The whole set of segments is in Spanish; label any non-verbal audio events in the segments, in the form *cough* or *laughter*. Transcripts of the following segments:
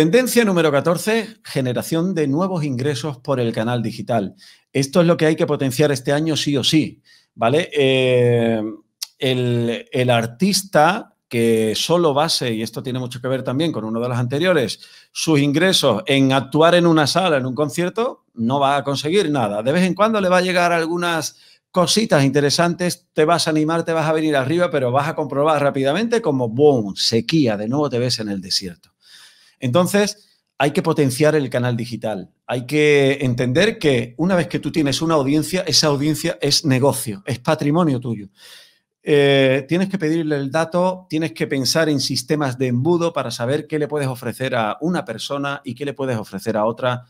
Tendencia número 14, generación de nuevos ingresos por el canal digital. Esto es lo que hay que potenciar este año sí o sí, ¿vale? Eh, el, el artista que solo base, y esto tiene mucho que ver también con uno de los anteriores, sus ingresos en actuar en una sala, en un concierto, no va a conseguir nada. De vez en cuando le va a llegar algunas cositas interesantes, te vas a animar, te vas a venir arriba, pero vas a comprobar rápidamente como, boom, sequía, de nuevo te ves en el desierto. Entonces, hay que potenciar el canal digital. Hay que entender que una vez que tú tienes una audiencia, esa audiencia es negocio, es patrimonio tuyo. Eh, tienes que pedirle el dato, tienes que pensar en sistemas de embudo para saber qué le puedes ofrecer a una persona y qué le puedes ofrecer a otra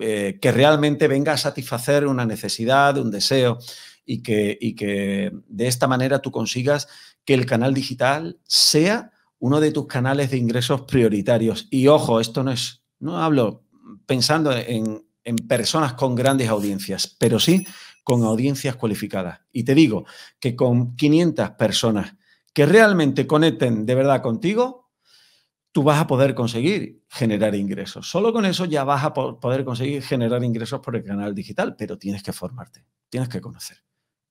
eh, que realmente venga a satisfacer una necesidad, un deseo y que de esta manera tú consigas que el canal digital sea uno de tus canales de ingresos prioritarios. Y ojo, esto no es, no hablo pensando en, personas con grandes audiencias, pero sí con audiencias cualificadas. Y te digo que con 500 personas que realmente conecten de verdad contigo, tú vas a poder conseguir generar ingresos. Solo con eso ya vas a poder conseguir generar ingresos por el canal digital, pero tienes que formarte, tienes que conocer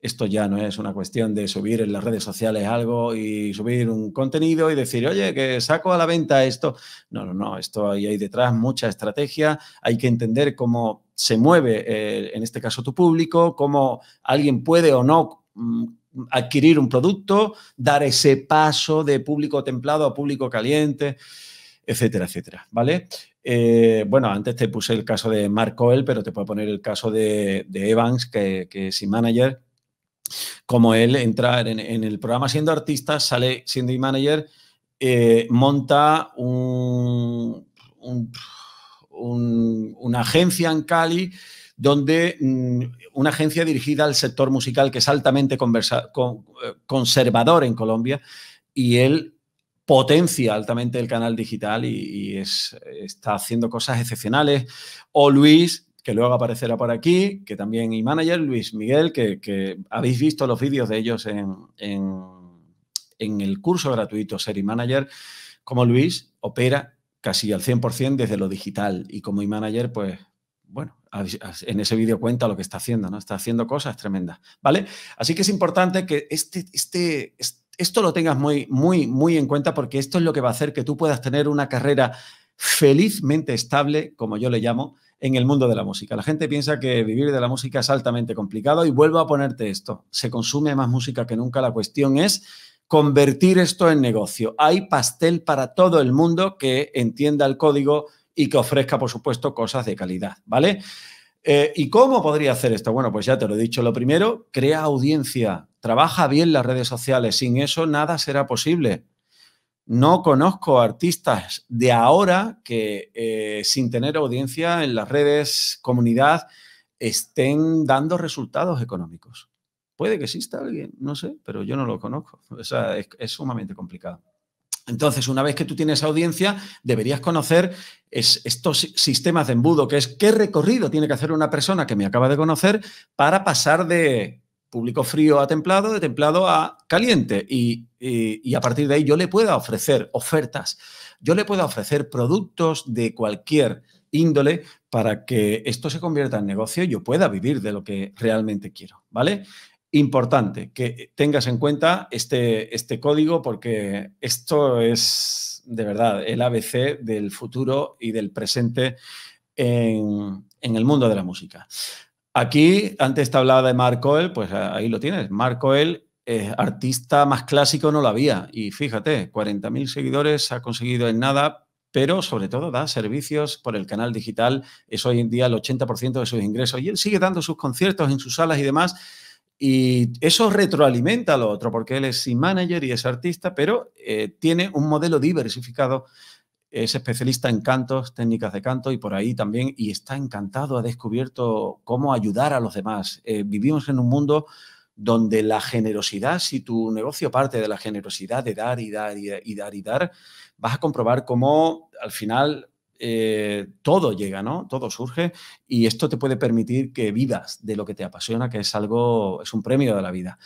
esto ya no es una cuestión de subir en las redes sociales algo y subir un contenido y decir, oye, que saco a la venta esto. No, no, no, esto ahí hay detrás mucha estrategia, hay que entender cómo se mueve, eh, en este caso, tu público, cómo alguien puede o no mm, adquirir un producto, dar ese paso de público templado a público caliente, etcétera, etcétera, ¿vale? Eh, bueno, antes te puse el caso de Mark Coel, pero te puedo poner el caso de, Evans, que, es es manager, como él entra en, el programa siendo artista, sale siendo e-manager, eh, monta una agencia en Cali donde mm, una agencia dirigida al sector musical que es altamente eh, conservador en Colombia y él potencia altamente el canal digital y, está haciendo cosas excepcionales. O Luis, que luego aparecerá por aquí, que también y manager, Luis Miguel, que, habéis visto los vídeos de ellos en, el curso gratuito ser Manager, como Luis opera casi al 100% desde lo digital y como e-manager, pues bueno, en ese vídeo cuenta lo que está haciendo, ¿no? Está haciendo cosas tremendas, ¿vale? Así que es importante que este, este esto lo tengas muy, muy, muy en cuenta porque esto es lo que va a hacer que tú puedas tener una carrera felizmente estable, como yo le llamo, en el mundo de la música. La gente piensa que vivir de la música es altamente complicado y vuelvo a ponerte esto. Se consume más música que nunca. La cuestión es convertir esto en negocio. Hay pastel para todo el mundo que entienda el código y que ofrezca, por supuesto, cosas de calidad, ¿vale? Eh, ¿Y cómo podría hacer esto? Bueno, pues ya te lo he dicho. Lo primero, crea audiencia, trabaja bien las redes sociales. Sin eso nada será posible. No conozco artistas de ahora que eh, sin tener audiencia en las redes, comunidad, estén dando resultados económicos. Puede que exista alguien, no sé, pero yo no lo conozco. O sea, es, sumamente complicado. Entonces, una vez que tú tienes audiencia, deberías conocer estos sistemas de embudo, que es qué recorrido tiene que hacer una persona que me acaba de conocer para pasar de público frío a templado, de templado a caliente. Y, a partir de ahí yo le pueda ofrecer ofertas, yo le pueda ofrecer productos de cualquier índole para que esto se convierta en negocio y yo pueda vivir de lo que realmente quiero, ¿vale? Importante que tengas en cuenta este, este código porque esto es de verdad el ABC del futuro y del presente en, en el mundo de la música. Aquí, antes te hablaba de Mark pues ah, ahí lo tienes. Mark Coel, eh, artista más clásico, no lo había. Y fíjate, 40.000 seguidores ha conseguido en nada, pero sobre todo da servicios por el canal digital. Es hoy en día el 80% de sus ingresos. Y él sigue dando sus conciertos en sus salas y demás. Y eso retroalimenta lo otro, porque él es manager y es artista, pero eh, tiene un modelo diversificado es especialista en cantos, técnicas de canto y por ahí también, y está encantado, ha descubierto cómo ayudar a los demás. Eh, vivimos en un mundo donde la generosidad, si tu negocio parte de la generosidad de dar y dar y, dar y dar, vas a comprobar cómo al final eh, todo llega, ¿no? Todo surge y esto te puede permitir que vivas de lo que te apasiona, que es algo, es un premio de la vida.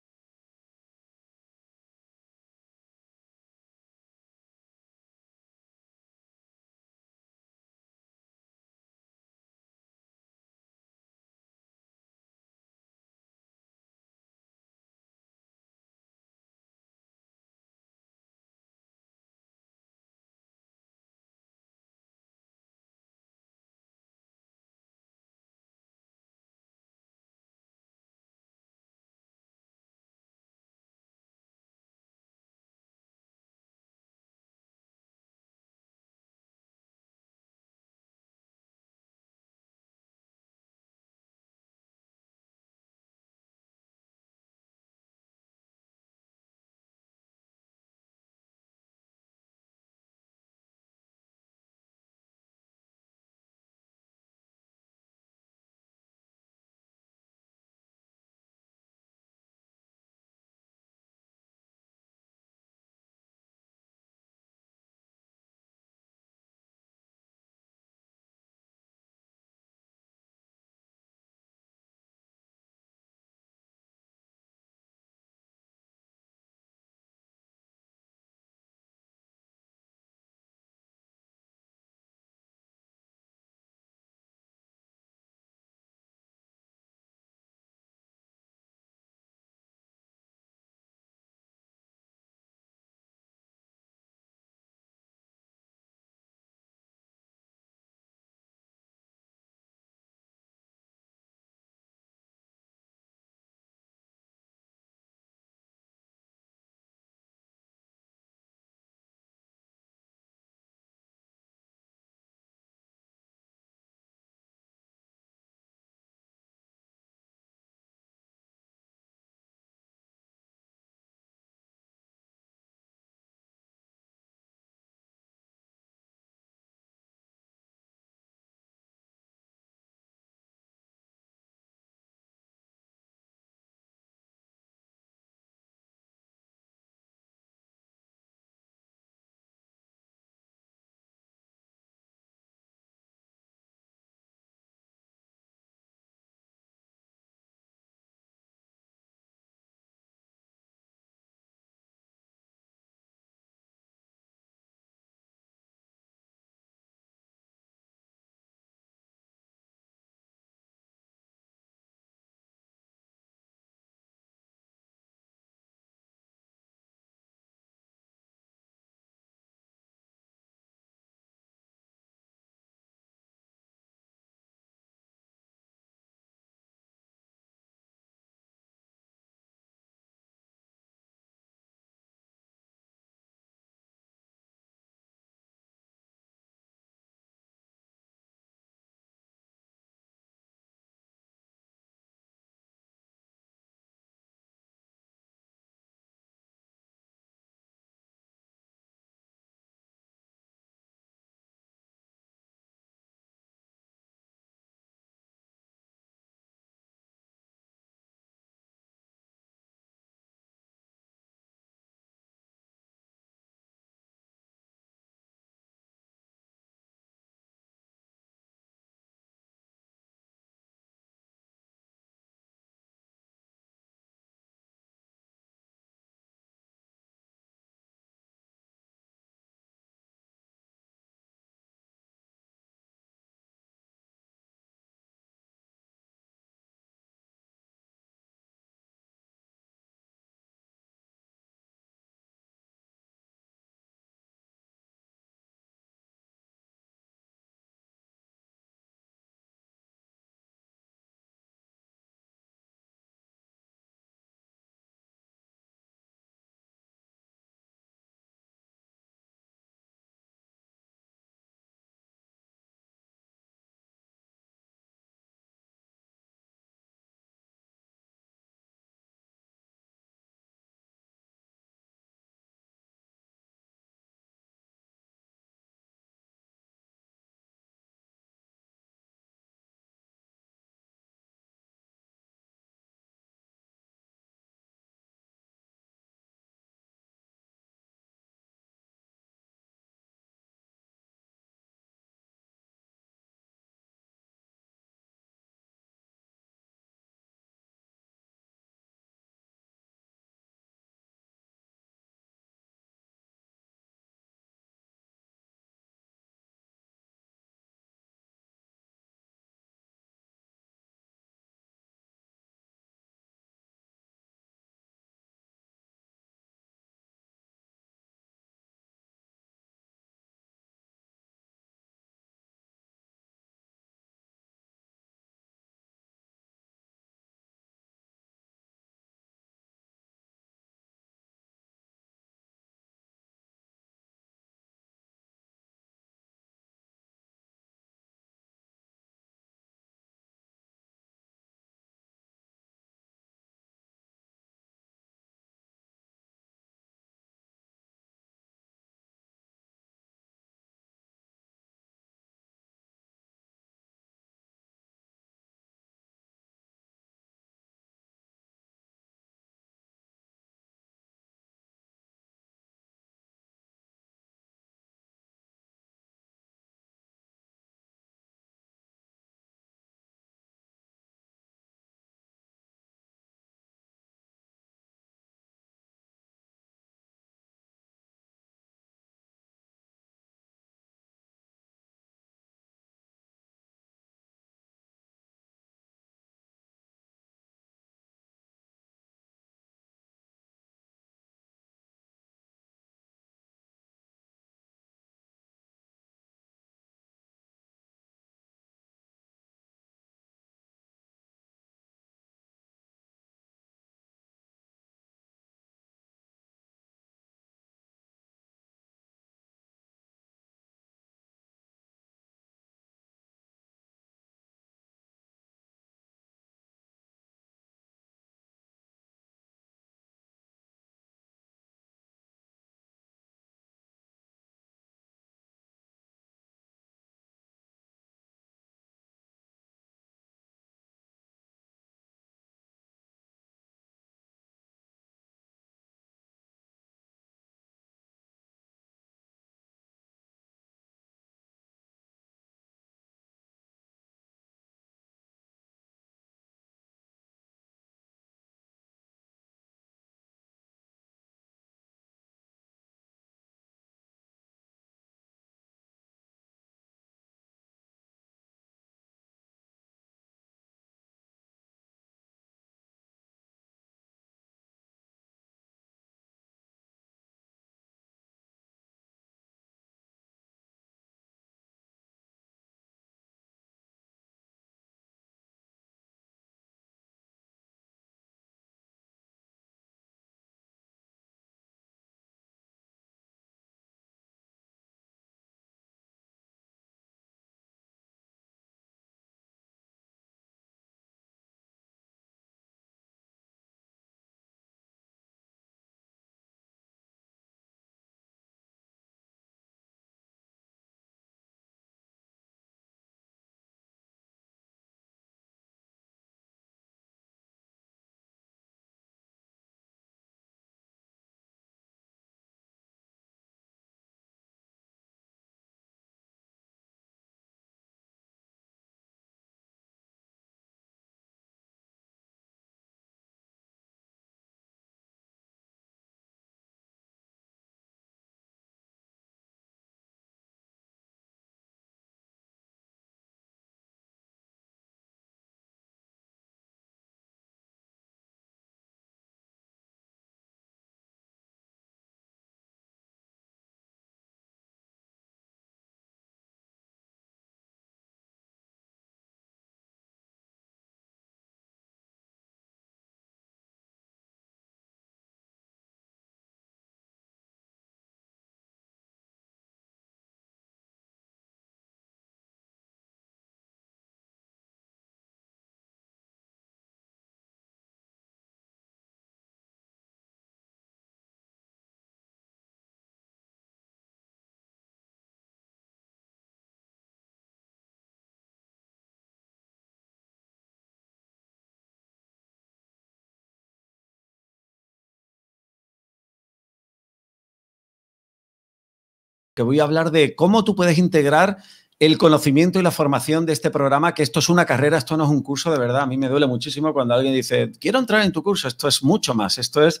que voy a hablar de cómo tú puedes integrar el conocimiento y la formación de este programa, que esto es una carrera, esto no es un curso de verdad. A mí me duele muchísimo cuando alguien dice, quiero entrar en tu curso, esto es mucho más, esto es,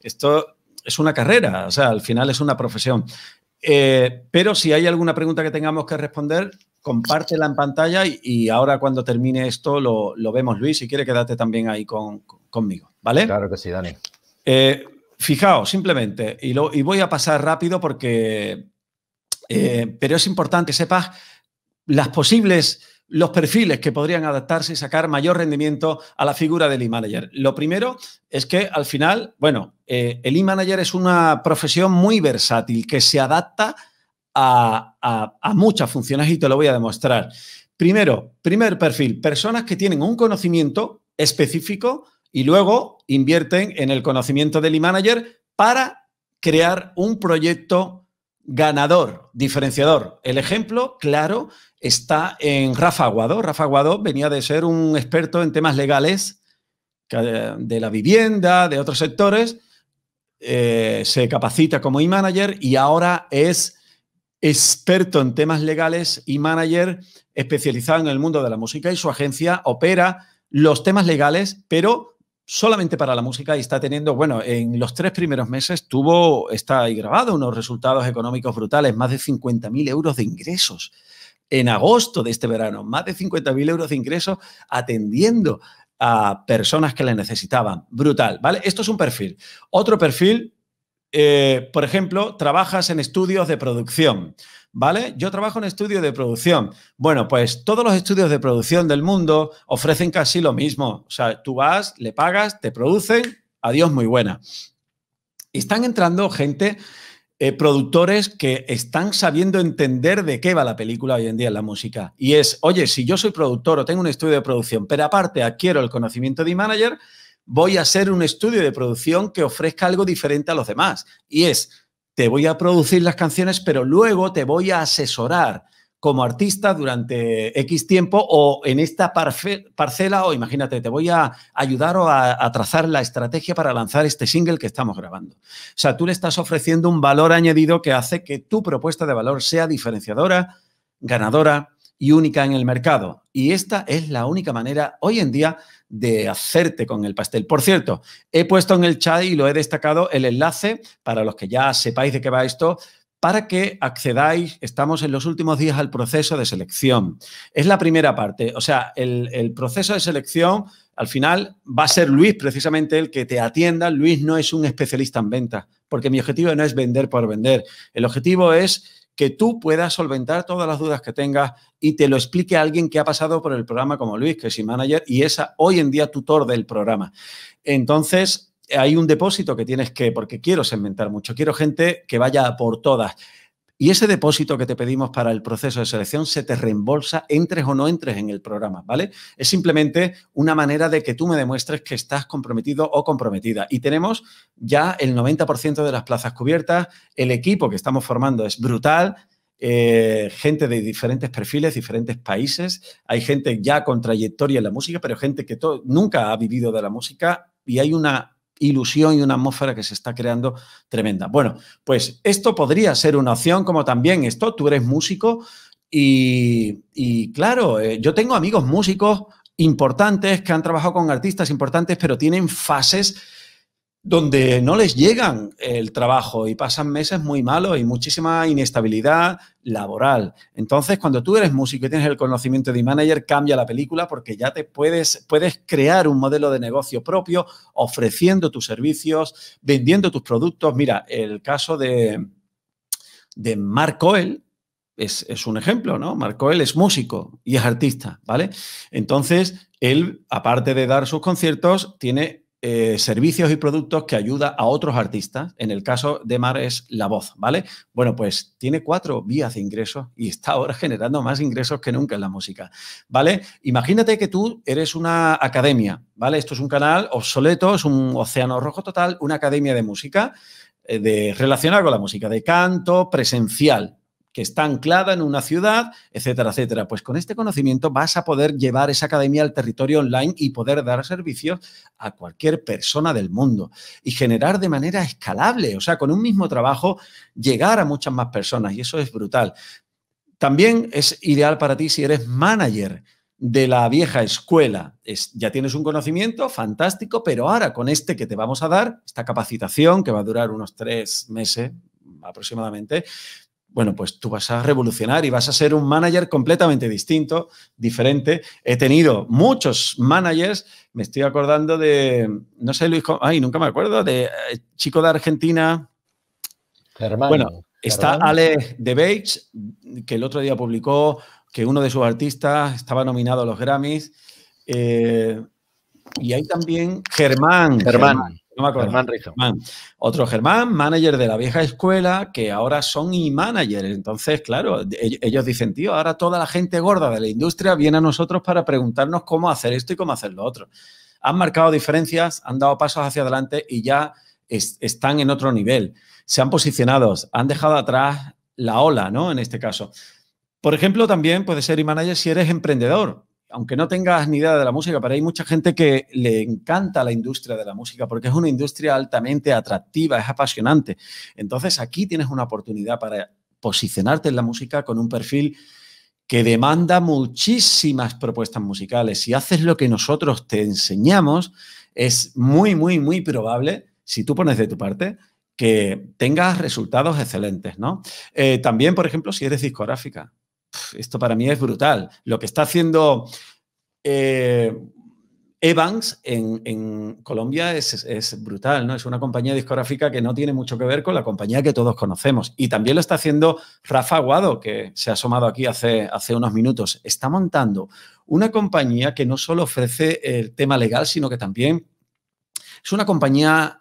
esto es una carrera, o sea, al final es una profesión. Eh, pero si hay alguna pregunta que tengamos que responder, compártela en pantalla y, ahora cuando termine esto lo, vemos, Luis, si quiere quedarte también ahí conmigo, ¿vale? Claro que sí, Dani. Eh, fijaos, simplemente, y, lo, y voy a pasar rápido porque eh, pero es importante que sepas las posibles los perfiles que podrían adaptarse y sacar mayor rendimiento a la figura del e-manager. Lo primero es que al final, bueno, eh, el e-manager es una profesión muy versátil que se adapta a, a, muchas funciones y te lo voy a demostrar. Primero, primer perfil, personas que tienen un conocimiento específico y luego invierten en el conocimiento del e-manager para crear un proyecto ganador, diferenciador. El ejemplo, claro, está en Rafa Guado Rafa Guado venía de ser un experto en temas legales de la vivienda, de otros sectores. Eh, se capacita como e-manager y ahora es experto en temas legales y manager especializado en el mundo de la música y su agencia opera los temas legales, pero solamente para la música y está teniendo, bueno, en los tres primeros meses tuvo, está ahí grabado, unos resultados económicos brutales, más de 50.000 euros de ingresos. En agosto de este verano, más de 50.000 euros de ingresos atendiendo a personas que le necesitaban. Brutal, ¿vale? Esto es un perfil. Otro perfil, eh, por ejemplo, trabajas en estudios de producción. ¿vale? Yo trabajo en estudio de producción. Bueno, pues todos los estudios de producción del mundo ofrecen casi lo mismo. O sea, tú vas, le pagas, te producen, adiós, muy buena. Están entrando gente, eh, productores que están sabiendo entender de qué va la película hoy en día en la música. Y es, oye, si yo soy productor o tengo un estudio de producción, pero aparte adquiero el conocimiento de manager, voy a hacer un estudio de producción que ofrezca algo diferente a los demás. Y es, te voy a producir las canciones, pero luego te voy a asesorar como artista durante X tiempo o en esta parcela, o imagínate, te voy a ayudar o a, trazar la estrategia para lanzar este single que estamos grabando. O sea, tú le estás ofreciendo un valor añadido que hace que tu propuesta de valor sea diferenciadora, ganadora y única en el mercado. Y esta es la única manera hoy en día de hacerte con el pastel. Por cierto, he puesto en el chat y lo he destacado el enlace para los que ya sepáis de qué va esto. Para que accedáis, estamos en los últimos días al proceso de selección. Es la primera parte, o sea, el, proceso de selección al final va a ser Luis precisamente el que te atienda. Luis no es un especialista en venta, porque mi objetivo no es vender por vender. El objetivo es que tú puedas solventar todas las dudas que tengas y te lo explique a alguien que ha pasado por el programa como Luis, que es manager y es hoy en día tutor del programa. Entonces, hay un depósito que tienes que, porque quiero segmentar mucho, quiero gente que vaya por todas. Y ese depósito que te pedimos para el proceso de selección se te reembolsa, entres o no entres en el programa, ¿vale? Es simplemente una manera de que tú me demuestres que estás comprometido o comprometida. Y tenemos ya el 90% de las plazas cubiertas, el equipo que estamos formando es brutal. Eh, gente de diferentes perfiles, diferentes países. Hay gente ya con trayectoria en la música, pero gente que nunca ha vivido de la música y hay una ilusión y una atmósfera que se está creando tremenda. Bueno, pues esto podría ser una opción, como también esto, tú eres músico y, claro, eh, yo tengo amigos músicos importantes que han trabajado con artistas importantes, pero tienen fases donde no les llegan el trabajo y pasan meses muy malos y muchísima inestabilidad laboral. Entonces, cuando tú eres músico y tienes el conocimiento de manager, cambia la película porque ya te puedes, puedes crear un modelo de negocio propio ofreciendo tus servicios, vendiendo tus productos. Mira, el caso de, de Mark es, un ejemplo, ¿no? Marco, es músico y es artista, ¿vale? Entonces, él, aparte de dar sus conciertos, tiene eh, servicios y productos que ayuda a otros artistas. En el caso de Mar es la voz, ¿vale? Bueno, pues tiene cuatro vías de ingresos y está ahora *laughs* generando más ingresos que nunca en la música, ¿vale? Imagínate que tú eres una academia, ¿vale? Esto es un canal obsoleto, es un océano rojo total, una academia de música eh, de relacionada con la música, de canto presencial, que está anclada en una ciudad, etcétera, etcétera. Pues con este conocimiento vas a poder llevar esa academia al territorio online y poder dar servicios a cualquier persona del mundo y generar de manera escalable, o sea, con un mismo trabajo, llegar a muchas más personas y eso es brutal. También es ideal para ti si eres manager de la vieja escuela. ya tienes un conocimiento fantástico, pero ahora con este que te vamos a dar, esta capacitación que va a durar unos tres meses aproximadamente, bueno, pues tú vas a revolucionar y vas a ser un manager completamente distinto, diferente. He tenido muchos managers, me estoy acordando de, no sé, Luis, ay, nunca me acuerdo, de eh, chico de Argentina. Germán. Bueno, está Ale de Bates, que el otro día publicó que uno de sus artistas estaba nominado a los Grammys. Eh, y hay también Germán. Germán. No me acuerdo. Germán Otro Germán, manager de la vieja escuela, que ahora son e managers Entonces, claro, ellos dicen, tío, ahora toda la gente gorda de la industria viene a nosotros para preguntarnos cómo hacer esto y cómo hacer lo otro. Han marcado diferencias, han dado pasos hacia adelante y ya están en otro nivel. Se han posicionado, han dejado atrás la ola, ¿no? En este caso. Por ejemplo, también puede ser e-manager si eres emprendedor aunque no tengas ni idea de la música, pero hay mucha gente que le encanta la industria de la música porque es una industria altamente atractiva, es apasionante. Entonces aquí tienes una oportunidad para posicionarte en la música con un perfil que demanda muchísimas propuestas musicales. Si haces lo que nosotros te enseñamos, es muy, muy, muy probable, si tú pones de tu parte, que tengas resultados excelentes, ¿no? Eh, también, por ejemplo, si eres discográfica esto para mí es brutal. Lo que está haciendo eh, Evans en, Colombia es, brutal, ¿no? Es una compañía discográfica que no tiene mucho que ver con la compañía que todos conocemos. Y también lo está haciendo Rafa Guado, que se ha asomado aquí hace, hace unos minutos. Está montando una compañía que no solo ofrece el tema legal, sino que también es una compañía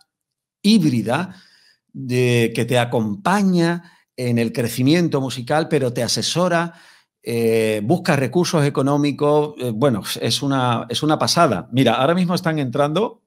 híbrida de, que te acompaña, en el crecimiento musical, pero te asesora, eh, busca recursos económicos. Eh, bueno, es una, es una pasada. Mira, ahora mismo están entrando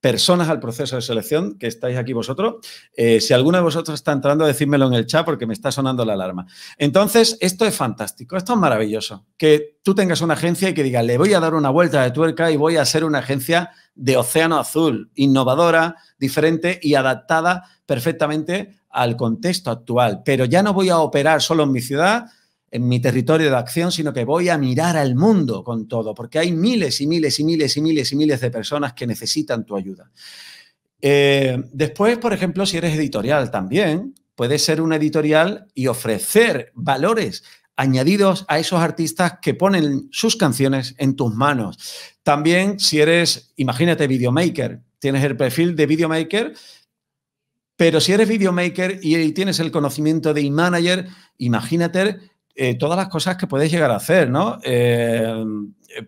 personas al proceso de selección, que estáis aquí vosotros. Eh, si alguno de vosotros está entrando, decídmelo en el chat porque me está sonando la alarma. Entonces, esto es fantástico, esto es maravilloso. Que tú tengas una agencia y que diga le voy a dar una vuelta de tuerca y voy a ser una agencia de océano azul, innovadora, diferente y adaptada perfectamente al contexto actual. Pero ya no voy a operar solo en mi ciudad, en mi territorio de acción, sino que voy a mirar al mundo con todo, porque hay miles y miles y miles y miles y miles de personas que necesitan tu ayuda. Eh, después, por ejemplo, si eres editorial también, puedes ser una editorial y ofrecer valores añadidos a esos artistas que ponen sus canciones en tus manos. También si eres, imagínate, videomaker, tienes el perfil de videomaker, pero si eres videomaker y tienes el conocimiento de e-manager, imagínate eh, todas las cosas que puedes llegar a hacer, ¿no? Eh,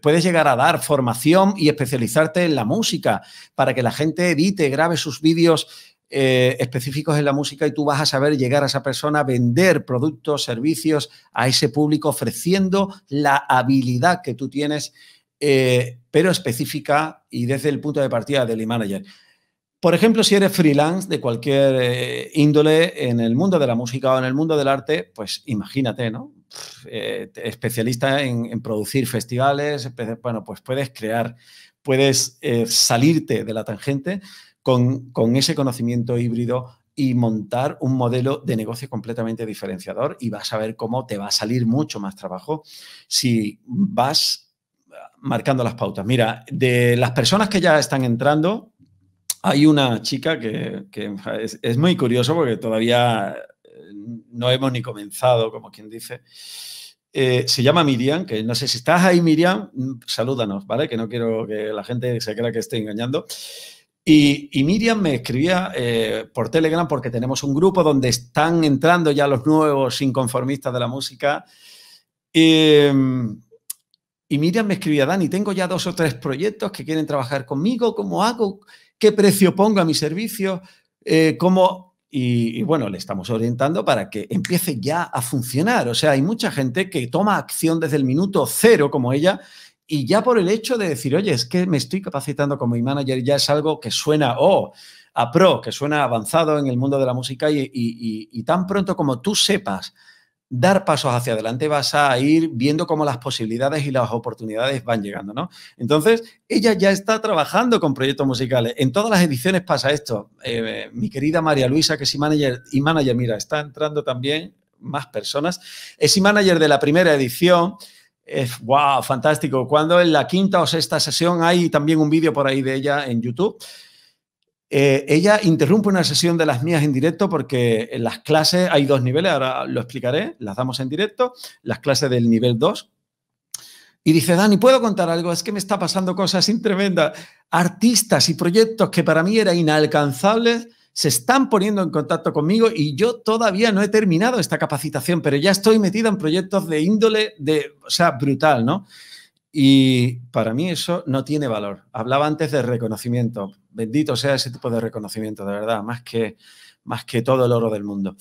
puedes llegar a dar formación y especializarte en la música para que la gente edite, grabe sus vídeos eh, específicos en la música y tú vas a saber llegar a esa persona, vender productos, servicios a ese público ofreciendo la habilidad que tú tienes, pero específica y desde el punto de partida del e-manager. Por ejemplo, si eres freelance de cualquier índole en el mundo de la música o en el mundo del arte, pues imagínate, ¿no? Eh, especialista en, producir festivales, bueno, pues puedes crear, puedes eh, salirte de la tangente con, ese conocimiento híbrido y montar un modelo de negocio completamente diferenciador y vas a ver cómo te va a salir mucho más trabajo si vas ah, marcando las pautas. Mira, de las personas que ya están entrando, hay una chica que, es, es, muy curioso porque todavía no hemos ni comenzado, como quien dice. Eh, se llama Miriam, que no sé si estás ahí, Miriam, mm, salúdanos, ¿vale? Que no quiero que la gente se crea que estoy engañando. Y, Miriam me escribía eh, por Telegram porque tenemos un grupo donde están entrando ya los nuevos inconformistas de la música. y Miriam me escribía, Dani, tengo ya dos o tres proyectos que quieren trabajar conmigo, ¿cómo hago? ¿Qué precio pongo a mi servicio? Eh, ¿Cómo y, bueno, le estamos orientando para que empiece ya a funcionar. O sea, hay mucha gente que toma acción desde el minuto cero, como ella, y ya por el hecho de decir, oye, es que me estoy capacitando como mi manager, ya es algo que suena, oh, a pro, que suena avanzado en el mundo de la música, y, y tan pronto como tú sepas dar pasos hacia adelante, vas a ir viendo cómo las posibilidades y las oportunidades van llegando, ¿no? Entonces, ella ya está trabajando con proyectos musicales. En todas las ediciones pasa esto. Eh, mi querida María Luisa, que es manager y manager, mira, está entrando también más personas. Es y manager de la primera edición. ¡Wow! Fantástico. Cuando en la quinta o sexta sesión hay también un vídeo por ahí de ella en YouTube. Eh, ella interrumpe una sesión de las mías en directo porque en las clases hay dos niveles, ahora lo explicaré, las damos en directo, las clases del nivel 2. Y dice, Dani, ¿puedo contar algo? Es que me está pasando cosas tremendas. Artistas y proyectos que para mí eran inalcanzables se están poniendo en contacto conmigo y yo todavía no he terminado esta capacitación, pero ya estoy metida en proyectos de índole, de, o sea, brutal, ¿no? Y para mí eso no tiene valor. Hablaba antes de reconocimiento bendito sea ese tipo de reconocimiento, de verdad, más que, más que todo el oro del mundo.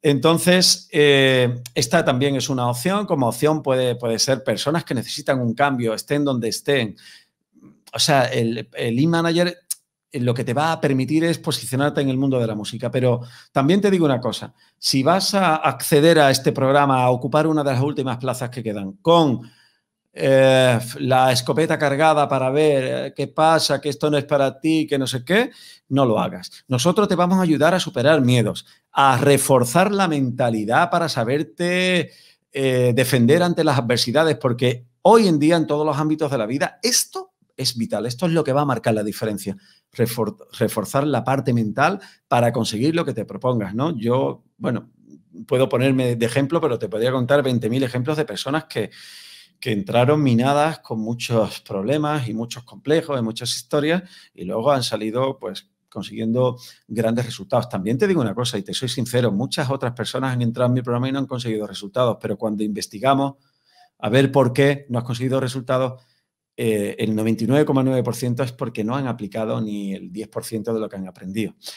Entonces, eh, esta también es una opción. Como opción puede, puede ser personas que necesitan un cambio, estén donde estén. O sea, el e-manager eh, lo que te va a permitir es posicionarte en el mundo de la música. Pero también te digo una cosa, si vas a acceder a este programa, a ocupar una de las últimas plazas que quedan con eh, la escopeta cargada para ver eh, qué pasa, que esto no es para ti, que no sé qué, no lo hagas. Nosotros te vamos a ayudar a superar miedos, a reforzar la mentalidad para saberte eh, defender ante las adversidades, porque hoy en día en todos los ámbitos de la vida esto es vital, esto es lo que va a marcar la diferencia, reforzar la parte mental para conseguir lo que te propongas, ¿no? Yo, bueno, puedo ponerme de ejemplo, pero te podría contar 20.000 ejemplos de personas que, que entraron minadas con muchos problemas y muchos complejos y muchas historias y luego han salido pues consiguiendo grandes resultados. También te digo una cosa y te soy sincero, muchas otras personas han entrado en mi programa y no han conseguido resultados, pero cuando investigamos a ver por qué no has conseguido resultados, eh, el 99,9% es porque no han aplicado ni el 10% de lo que han aprendido.